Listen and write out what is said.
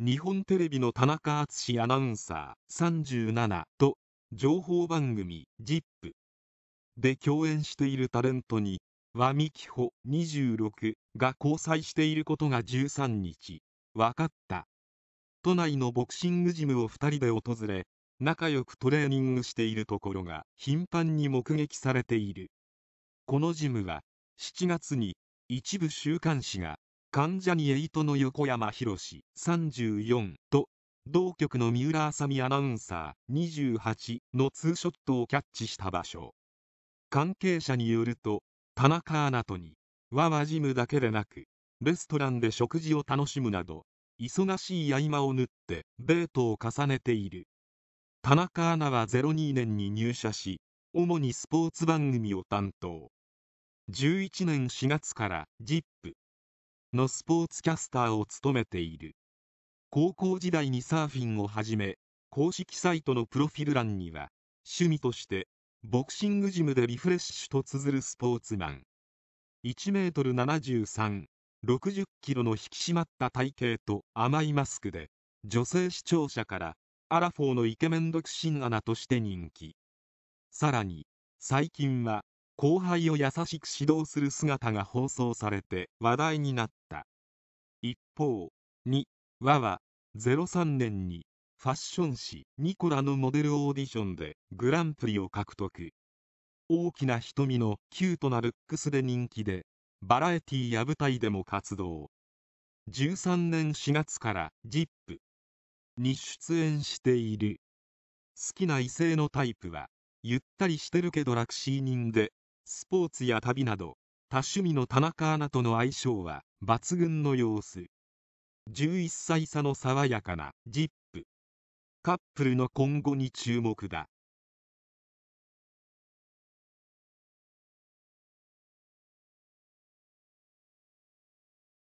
日本テレビの田中敦アナウンサー37と情報番組 ZIP で共演しているタレントに和美紀穂26が交際していることが13日分かった都内のボクシングジムを2人で訪れ仲良くトレーニングしているところが頻繁に目撃されているこのジムは7月に一部週刊誌が関ジャニエイトの横山博史34と同局の三浦麻美アナウンサー28のツーショットをキャッチした場所関係者によると田中アナとに和はジムだけでなくレストランで食事を楽しむなど忙しい合間を縫ってデートを重ねている田中アナは02年に入社し主にスポーツ番組を担当11年4月から ZIP のスポーツキャスターを務めている高校時代にサーフィンを始め公式サイトのプロフィール欄には趣味としてボクシングジムでリフレッシュと綴るスポーツマン1メートル73 60キロの引き締まった体型と甘いマスクで女性視聴者からアラフォーのイケメン独身アナとして人気さらに最近は後輩を優しく指導する姿が放送されて話題になった一方2話は03年にファッション誌「ニコラ」のモデルオーディションでグランプリを獲得大きな瞳のキュートなルックスで人気でバラエティや舞台でも活動13年4月から「ZIP!」に出演している好きな異性のタイプはゆったりしてるけどラクシー人でスポーツや旅など多趣味の田中アナとの相性は抜群の様子11歳差の爽やかなジップカップルの今後に注目だ